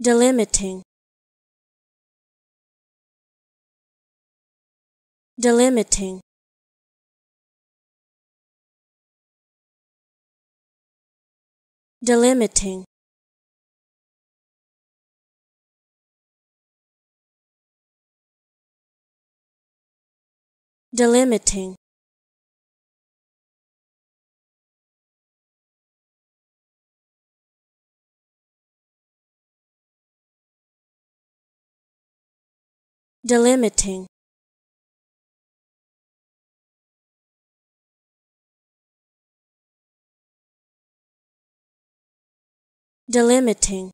delimiting delimiting delimiting delimiting delimiting delimiting